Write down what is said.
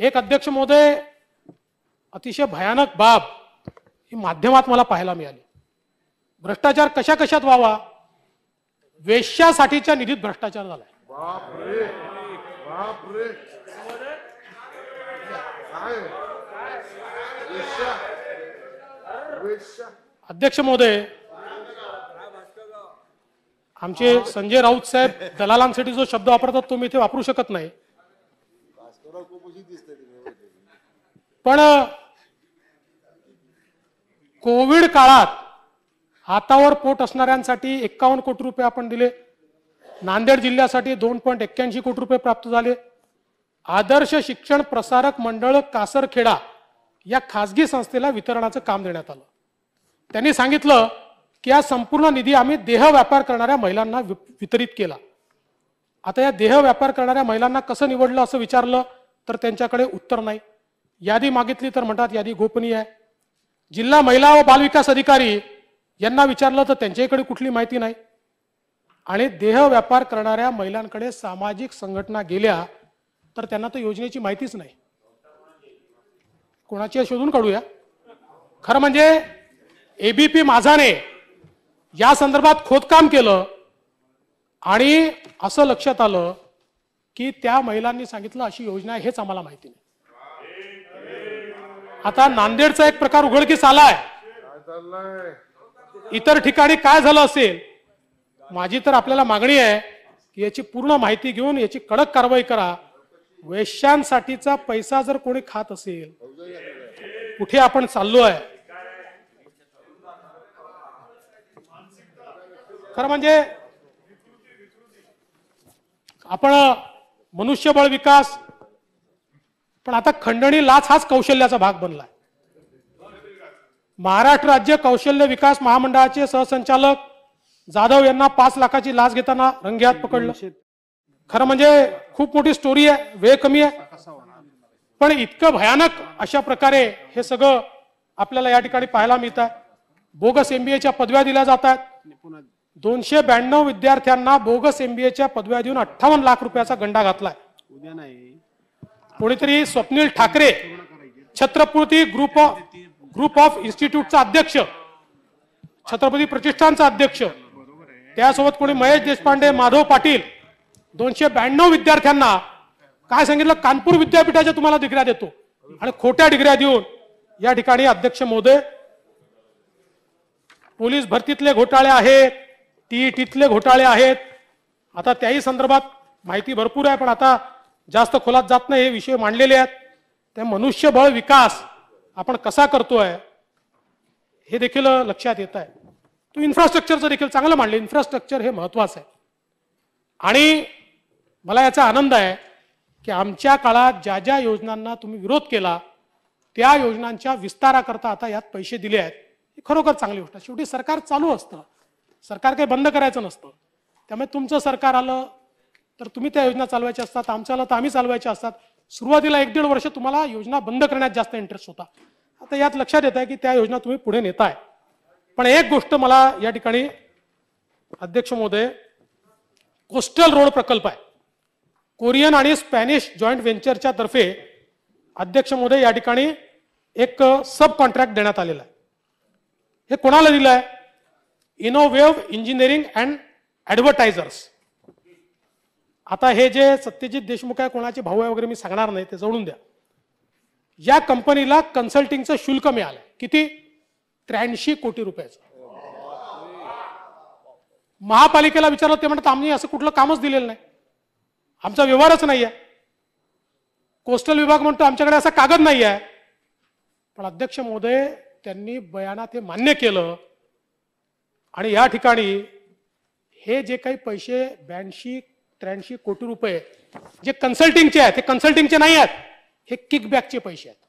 एक अध्यक्ष महोदय अतिशय भयानक बाब ही माध्यमात मला पाहायला मिळाली भ्रष्टाचार कशा कशात व्हावा वेश्यासाठीच्या निधीत भ्रष्टाचार झालाय अध्यक्ष महोदय आमचे संजय राऊत साहेब दलालांसाठी जो शब्द वापरतात तो मी इथे वापरू शकत नाही पण कोविड काळात हातावर पोट असणाऱ्यांसाठी एक्कावन्न कोटी रुपये आपण दिले नांदेड जिल्ह्यासाठी दोन पॉईंट एक्क्याऐंशी कोटी रुपये प्राप्त झाले आदर्श शिक्षण प्रसारक मंडळ कासरखेडा या खासगी संस्थेला वितरणाचं काम देण्यात आलं त्यांनी सांगितलं की या संपूर्ण निधी आम्ही देह व्यापार करणाऱ्या महिलांना वितरित केला आता या देह व्यापार करणाऱ्या महिलांना कसं निवडलं असं विचारलं तर त्यांच्याकडे उत्तर नाही यादी मागितली तर म्हणतात यादी गोपनीय आहे जिल्हा महिला व बालविकास अधिकारी यांना विचारलं तर त्यांच्याकडे कुठली माहिती नाही आणि देह व्यापार करणाऱ्या महिलांकडे सामाजिक संघटना गेल्या तर त्यांना तर योजनेची माहितीच नाही कोणाची शोधून काढूया खरं म्हणजे एबीपी माझाने या संदर्भात खोदकाम केलं आणि असं लक्षात आलं की त्या महिलांनी सांगितलं अशी योजना आहे हेच आम्हाला माहिती नाही आता नांदेडचा एक प्रकार उघडकीस आलाय इतर ठिकाणी काय झालं असेल माझी तर आपल्याला मागणी आहे की याची पूर्ण माहिती घेऊन याची कडक कारवाई करा वेश्यांसाठीचा पैसा जर कोणी खात असेल कुठे आपण चाललो आहे खरं म्हणजे आपण मनुष्यबळ विकास पण आता खंडणी लाच हाच कौशल्याचा भाग बनलाय महाराष्ट्र राज्य कौशल्य विकास महामंडळाचे सहसंचालक जाधव यांना पाच लाखाची लाच घेताना रंग्यात पकडलं खरं म्हणजे खूप मोठी स्टोरी आहे वेळ कमी आहे पण इतकं भयानक अशा प्रकारे हे सगळं आपल्याला या ठिकाणी पाहायला मिळत आहे बोगस एमबीएच्या पदव्या दिल्या जात आहेत दोनशे ब्याण्णव विद्यार्थ्यांना बोगस एमबीएच्या पदव्या देऊन अठ्ठावन्न लाख रुपयाचा गंडा घातलाय कोणीतरी Swapnil Thackeray Chhatrapati group group of इन्स्टिट्यूटचा अध्यक्ष छत्रपती प्रतिष्ठानचा अध्यक्ष त्यासोबत कोणी महेश देशपांडे माधव पाटील दोनशे ब्याण्णव विद्यार्थ्यांना काय सांगितलं कानपूर विद्यापीठाच्या तुम्हाला डिग्र्या देतो आणि खोट्या डिग्र्या देऊन या ठिकाणी अध्यक्ष मोदय पोलीस भरतीतले घोटाळे आहेत टीईटीतले घोटाळे आहेत आता त्याही संदर्भात माहिती भरपूर आहे पण आता जास्त खोलात जात नाही हे विषय मांडलेले आहेत ते मनुष्यबळ विकास आपण कसा करतोय हे देखील लक्षात येत आहे तू इन्फ्रास्ट्रक्चरचं देखील चांगलं मांडलं इन्फ्रास्ट्रक्चर हे महत्वाचं आहे आणि मला याचा आनंद आहे की आमच्या काळात ज्या ज्या योजनांना तुम्ही विरोध केला त्या योजनांच्या विस्ताराकरता आता यात पैसे दिले आहेत ही खरोखर चांगली गोष्ट आहे शेवटी सरकार चालू असतं सरकार काही बंद करायचं नसतं त्यामुळे तुमचं सरकार आलं तर तुम्ही त्या योजना चालवायच्या असतात आमच्याला तर आम्ही चालवायच्या असतात सुरुवातीला एक दीड वर्ष तुम्हाला योजना बंद करण्यात जास्त इंटरेस्ट होता आता यात लक्षात येत आहे की त्या योजना तुम्ही पुढे नेताय पण एक गोष्ट मला या ठिकाणी अध्यक्ष महोदय कोस्टल रोड प्रकल्प आहे कोरियन आणि स्पॅनिश जॉईंट व्हेंचरच्या तर्फे अध्यक्ष महोदय या ठिकाणी एक सब कॉन्ट्रॅक्ट देण्यात आलेला आहे हे कोणाला दिलं आहे इनोवेव इंजिनिअरिंग अँड ॲडव्हर्टायझर्स आता हे जे सत्यजित देशमुख आहे कोणाचे भाऊ आहे वगैरे मी सांगणार नाही ते जोडून द्या या कंपनीला कन्सल्टिंगचं शुल्क मिळालं किती त्र्याऐंशी कोटी रुपयाचं महापालिकेला विचारलं ते म्हणतात आम्ही असं कुठलं कामच दिलेलं नाही आमचा व्यवहारच नाही आहे कोस्टल विभाग म्हणतो आमच्याकडे असा कागद नाही आहे पण अध्यक्ष महोदय त्यांनी बयानात हे मान्य केलं आणि या ठिकाणी हे जे काही पैसे ब्याऐंशी त्र्याऐंशी कोटी रुपये जे कन्सल्टिंगचे आहेत ते कन्सल्टिंगचे नाही आहेत हे किकबॅकचे पैसे आहेत